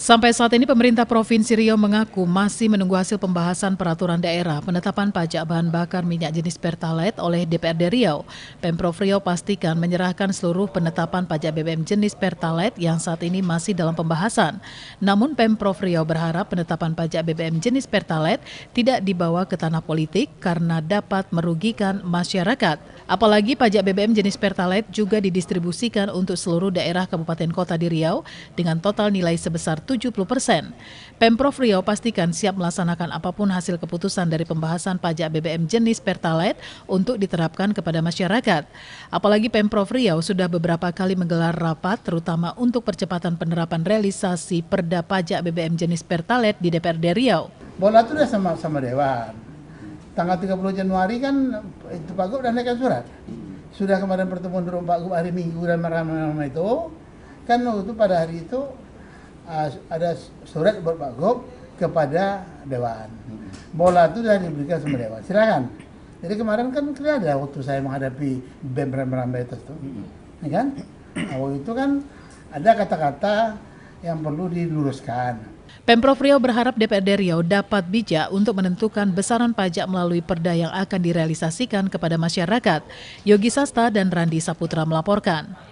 Sampai saat ini pemerintah Provinsi Riau mengaku masih menunggu hasil pembahasan peraturan daerah penetapan pajak bahan bakar minyak jenis pertalite oleh DPRD Riau. Pemprov Riau pastikan menyerahkan seluruh penetapan pajak BBM jenis pertalite yang saat ini masih dalam pembahasan. Namun Pemprov Riau berharap penetapan pajak BBM jenis pertalite tidak dibawa ke tanah politik karena dapat merugikan masyarakat. Apalagi pajak BBM jenis pertalite juga didistribusikan untuk seluruh daerah kabupaten kota di Riau dengan total nilai sebesar 70 persen. Pemprov Riau pastikan siap melaksanakan apapun hasil keputusan dari pembahasan pajak BBM jenis Pertalite untuk diterapkan kepada masyarakat. Apalagi Pemprov Riau sudah beberapa kali menggelar rapat terutama untuk percepatan penerapan realisasi perda pajak BBM jenis Pertalite di DPRD Riau. Bola itu sama sama dewan. Tanggal 30 Januari kan itu Pak Gub dan naikkan surat. Sudah kemarin pertemuan di Pak Gub hari Minggu dan malam-malam itu kan waktu pada hari itu uh, ada surat buat Pak Gop kepada dewan. Bola itu sudah diberikan sama dewan. Silakan. Jadi kemarin kan kelihatan ada waktu saya menghadapi BEM Rambai itu, ya kan? Nah, waktu itu kan ada kata-kata yang perlu diluruskan. Pemprov Riau berharap DPRD Riau dapat bijak untuk menentukan besaran pajak melalui perda yang akan direalisasikan kepada masyarakat. Yogi Sasta dan Randi Saputra melaporkan.